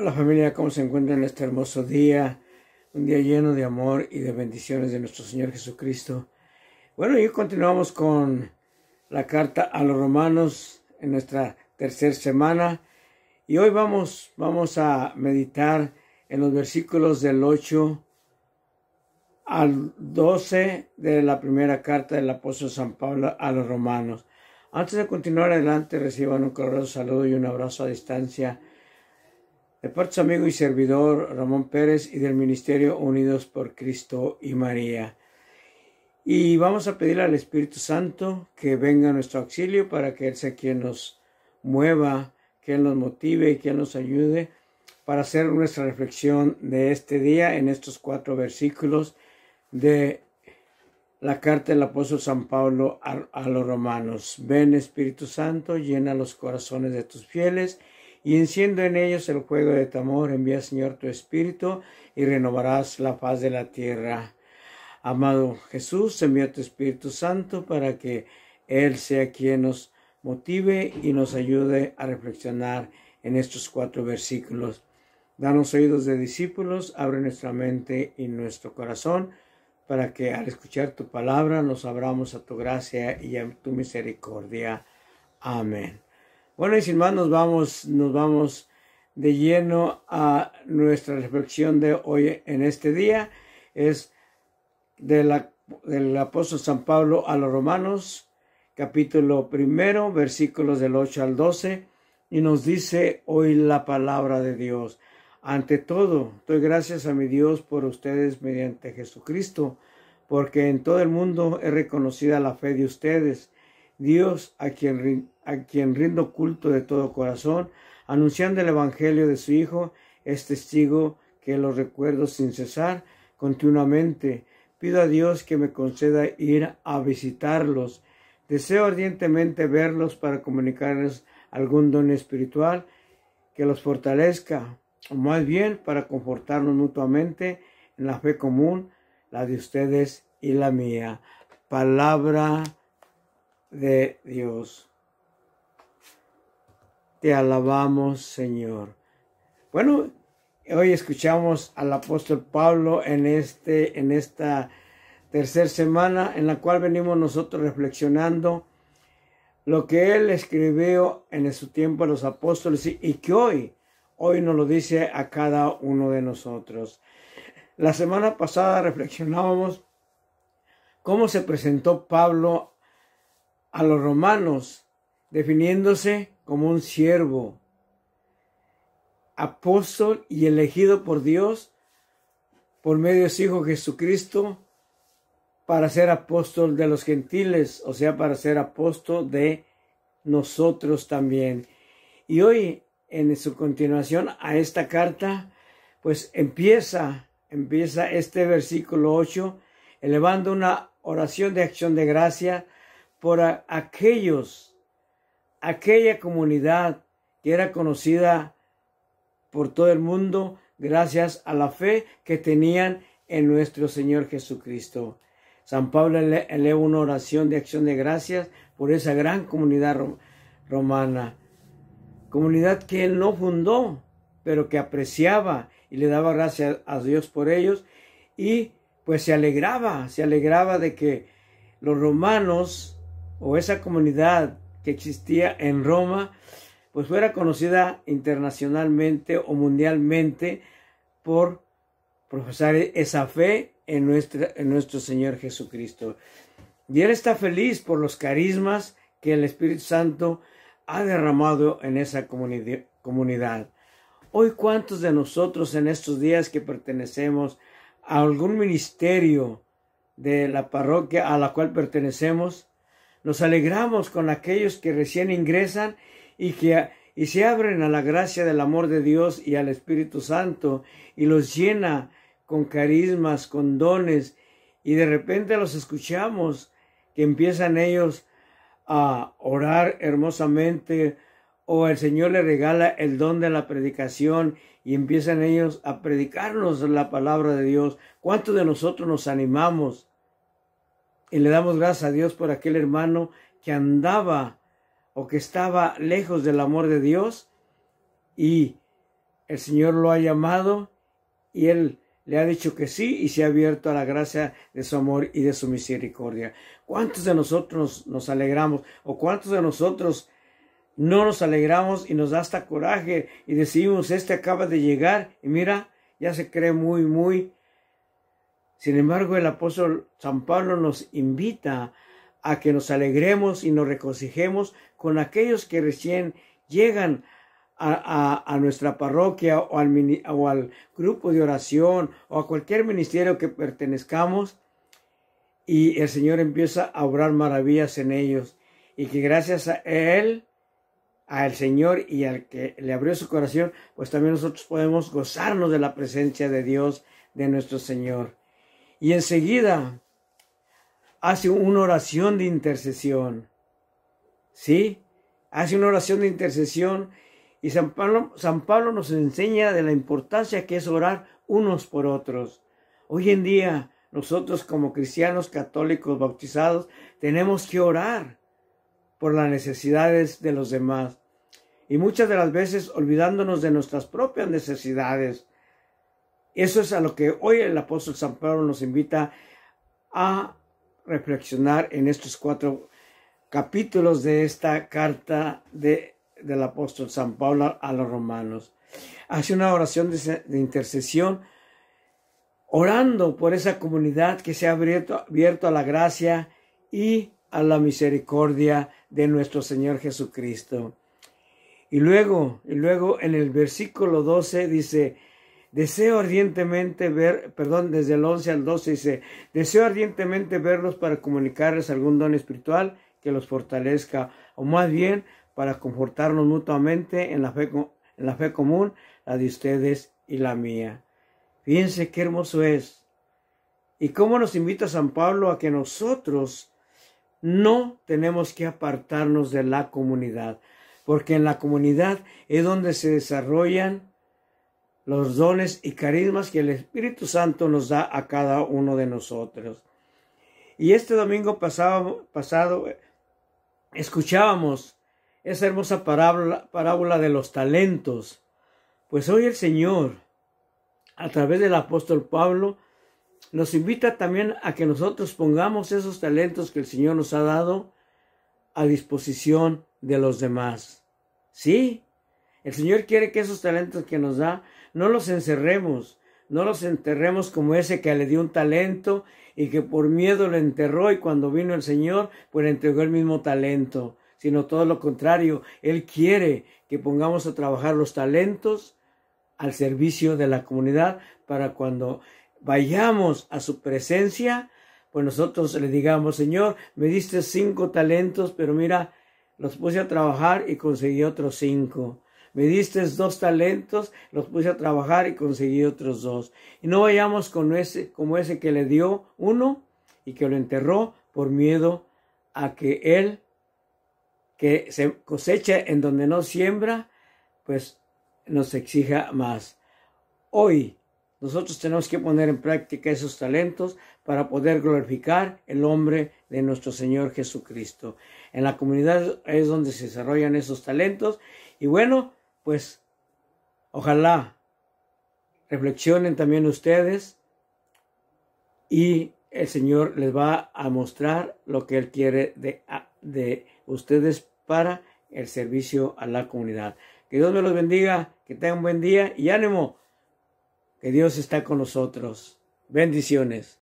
Hola familia, ¿cómo se encuentran en este hermoso día? Un día lleno de amor y de bendiciones de nuestro Señor Jesucristo. Bueno, y continuamos con la carta a los romanos en nuestra tercera semana. Y hoy vamos, vamos a meditar en los versículos del 8 al 12 de la primera carta del apóstol San Pablo a los romanos. Antes de continuar adelante, reciban un cordial saludo y un abrazo a distancia de parte su amigo y servidor Ramón Pérez y del Ministerio Unidos por Cristo y María. Y vamos a pedir al Espíritu Santo que venga a nuestro auxilio para que Él sea quien nos mueva, quien nos motive y quien nos ayude para hacer nuestra reflexión de este día en estos cuatro versículos de la carta del apóstol San Pablo a los romanos. Ven Espíritu Santo, llena los corazones de tus fieles y enciendo en ellos el fuego de tu amor. Envía, Señor, tu espíritu y renovarás la paz de la tierra. Amado Jesús, envía tu Espíritu Santo para que Él sea quien nos motive y nos ayude a reflexionar en estos cuatro versículos. Danos oídos de discípulos, abre nuestra mente y nuestro corazón para que al escuchar tu palabra nos abramos a tu gracia y a tu misericordia. Amén. Bueno, y sin nos vamos, nos vamos de lleno a nuestra reflexión de hoy en este día. Es de la, del apóstol San Pablo a los romanos, capítulo primero, versículos del 8 al 12, y nos dice hoy la palabra de Dios. Ante todo, doy gracias a mi Dios por ustedes mediante Jesucristo, porque en todo el mundo es reconocida la fe de ustedes. Dios, a quien a quien rindo culto de todo corazón, anunciando el Evangelio de su Hijo, es testigo que los recuerdo sin cesar continuamente. Pido a Dios que me conceda ir a visitarlos. Deseo ardientemente verlos para comunicarles algún don espiritual que los fortalezca, o más bien para confortarnos mutuamente en la fe común, la de ustedes y la mía. Palabra de Dios te alabamos, Señor. Bueno, hoy escuchamos al apóstol Pablo en, este, en esta tercera semana en la cual venimos nosotros reflexionando lo que él escribió en su tiempo a los apóstoles y que hoy, hoy nos lo dice a cada uno de nosotros. La semana pasada reflexionábamos cómo se presentó Pablo a los romanos definiéndose como un siervo, apóstol y elegido por Dios por medio de su Hijo Jesucristo para ser apóstol de los gentiles, o sea, para ser apóstol de nosotros también. Y hoy, en su continuación a esta carta, pues empieza, empieza este versículo 8, elevando una oración de acción de gracia por aquellos aquella comunidad que era conocida por todo el mundo gracias a la fe que tenían en nuestro Señor Jesucristo. San Pablo lee una oración de acción de gracias por esa gran comunidad romana, comunidad que él no fundó, pero que apreciaba y le daba gracias a Dios por ellos y pues se alegraba, se alegraba de que los romanos o esa comunidad que existía en Roma, pues fuera conocida internacionalmente o mundialmente por profesar esa fe en, en nuestro Señor Jesucristo. Y Él está feliz por los carismas que el Espíritu Santo ha derramado en esa comunidad. Hoy cuántos de nosotros en estos días que pertenecemos a algún ministerio de la parroquia a la cual pertenecemos, nos alegramos con aquellos que recién ingresan y que y se abren a la gracia del amor de Dios y al Espíritu Santo y los llena con carismas, con dones y de repente los escuchamos que empiezan ellos a orar hermosamente o el Señor le regala el don de la predicación y empiezan ellos a predicarnos la palabra de Dios. ¿Cuántos de nosotros nos animamos y le damos gracias a Dios por aquel hermano que andaba o que estaba lejos del amor de Dios y el Señor lo ha llamado y él le ha dicho que sí y se ha abierto a la gracia de su amor y de su misericordia. ¿Cuántos de nosotros nos alegramos o cuántos de nosotros no nos alegramos y nos da hasta coraje y decimos, este acaba de llegar y mira, ya se cree muy, muy sin embargo, el apóstol San Pablo nos invita a que nos alegremos y nos regocijemos con aquellos que recién llegan a, nuestra parroquia o al, o al grupo de oración o a cualquier ministerio que pertenezcamos y el Señor empieza a obrar maravillas en ellos y que gracias a Él, al Señor y al que le abrió su corazón, pues también nosotros podemos gozarnos de la presencia de Dios, de nuestro Señor y enseguida hace una oración de intercesión. ¿Sí? Hace una oración de intercesión y San Pablo, nos enseña de la importancia que es orar unos por otros. Hoy en día nosotros como cristianos católicos bautizados tenemos que orar por las necesidades de los demás y muchas de las veces olvidándonos de nuestras propias necesidades. Eso es a lo que hoy el apóstol San Pablo nos invita a reflexionar en estos cuatro capítulos de esta carta de, del apóstol San Pablo a los romanos. Hace una oración de, intercesión, orando por esa comunidad que se ha abierto, abierto a la gracia y a la misericordia de nuestro Señor Jesucristo. Y luego, y luego en el versículo 12 dice, Deseo ardientemente ver, perdón, desde el 11 al 12 dice, deseo ardientemente verlos para comunicarles algún don espiritual que los fortalezca, o más bien para confortarnos mutuamente en la fe, en la fe común, la de ustedes y la mía. Fíjense qué hermoso es. Y cómo nos invita San Pablo a que nosotros no tenemos que apartarnos de la comunidad, porque en la comunidad es donde se desarrollan los dones y carismas que el Espíritu Santo nos da a cada uno de nosotros. Y este domingo pasado, escuchábamos esa hermosa parábola de los talentos. Pues hoy el Señor, a través del apóstol Pablo, nos invita también a que nosotros pongamos esos talentos que el Señor nos ha dado a disposición de los demás. Sí, el Señor quiere que esos talentos que nos da no los encerremos, no los enterremos como ese que le dio un talento y que por miedo lo enterró y cuando vino el Señor, pues le entregó el mismo talento, sino todo lo contrario, Él quiere que pongamos a trabajar los talentos al servicio de la comunidad para cuando vayamos a su presencia, pues nosotros le digamos, Señor, me diste cinco talentos, pero mira, los puse a trabajar y conseguí otros cinco. Me diste dos talentos, los puse a trabajar y conseguí otros dos. Y no vayamos con ese, como ese que le dio uno y que lo enterró por miedo a que él, que se cosecha en donde no siembra, pues nos exija más. Hoy nosotros tenemos que poner en práctica esos talentos para poder glorificar el hombre de nuestro Señor Jesucristo. En la comunidad es donde se desarrollan esos talentos. Y bueno, pues ojalá reflexionen también ustedes y el Señor les va a mostrar lo que Él quiere de, de ustedes para el servicio a la comunidad. Que Dios me los bendiga, que tengan un buen día y ánimo, que Dios está con nosotros. Bendiciones.